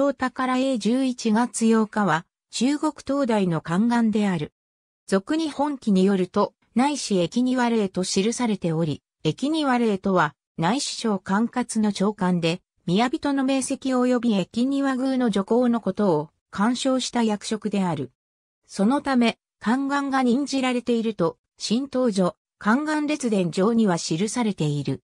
長宝永11月8日は、中国東大の宦官である。俗に本記によると、内史駅に割れと記されており、駅に割れとは、内史省管轄の長官で、宮人の名跡及び駅に和宮の助行のことを、干渉した役職である。そのため、宦官が任じられていると、新東所、宦官列伝上には記されている。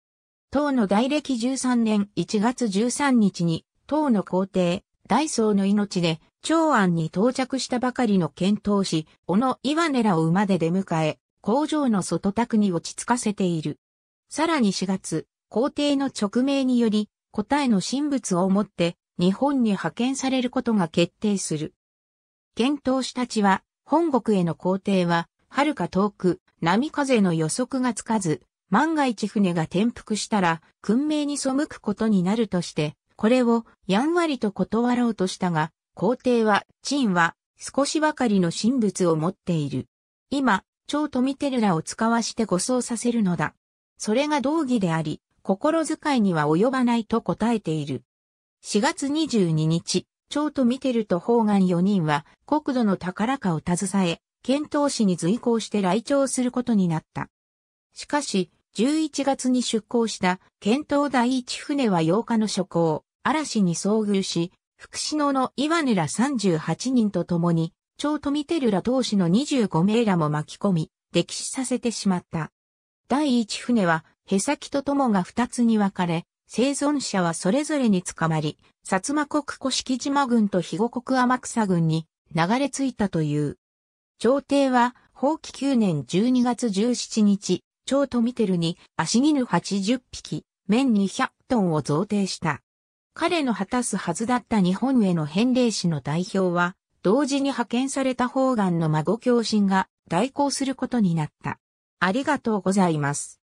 唐の大暦13年1月13日に、唐の皇帝、大宗の命で、長安に到着したばかりの遣唐使、小野岩根らを馬で出迎え、工場の外宅に落ち着かせている。さらに4月、皇帝の勅命により、答えの神仏をもって、日本に派遣されることが決定する。遣唐使たちは、本国への皇帝は、遥か遠く、波風の予測がつかず、万が一船が転覆したら、訓命に背くことになるとして、これをやんわりと断ろうとしたが、皇帝は、陳は少しばかりの神仏を持っている。今、超富てるらを使わして護送させるのだ。それが道義であり、心遣いには及ばないと答えている。4月22日、超富てると方眼4人は国土の宝貨を携え、遣唐使に随行して来庁することになった。しかし、11月に出港した遣唐第一船は8日の初行。嵐に遭遇し、福島の岩根ら38人と共に、超富照ら当主の25名らも巻き込み、溺死させてしまった。第一船は、へさきと友が二つに分かれ、生存者はそれぞれに捕まり、薩摩国古式島軍と肥後国天草軍に流れ着いたという。朝廷は、法規9年12月17日、超富照に足犬80匹、綿200トンを贈呈した。彼の果たすはずだった日本への返礼士の代表は、同時に派遣された方眼の孫教親が代行することになった。ありがとうございます。